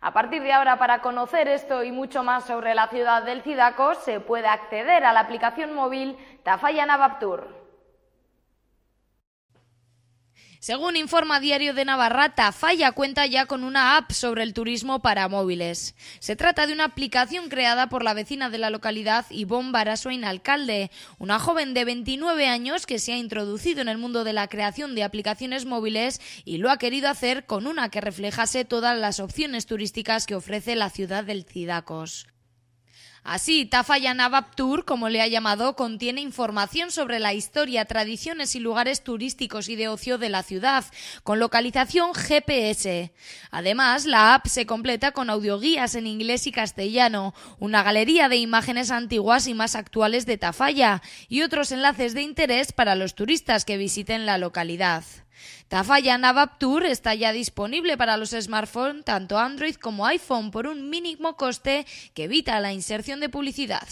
A partir de ahora, para conocer esto y mucho más sobre la ciudad del Cidaco, se puede acceder a la aplicación móvil Tafayana Baptur. Según informa Diario de Navarrata, Falla cuenta ya con una app sobre el turismo para móviles. Se trata de una aplicación creada por la vecina de la localidad, Ivonne Barasoin Alcalde, una joven de 29 años que se ha introducido en el mundo de la creación de aplicaciones móviles y lo ha querido hacer con una que reflejase todas las opciones turísticas que ofrece la ciudad del Cidacos. Así, Tafalla Navap Tour, como le ha llamado, contiene información sobre la historia, tradiciones y lugares turísticos y de ocio de la ciudad, con localización GPS. Además, la app se completa con audioguías en inglés y castellano, una galería de imágenes antiguas y más actuales de Tafalla y otros enlaces de interés para los turistas que visiten la localidad. Tafalla Navap Tour está ya disponible para los smartphones, tanto Android como iPhone, por un mínimo coste que evita la inserción de publicidad.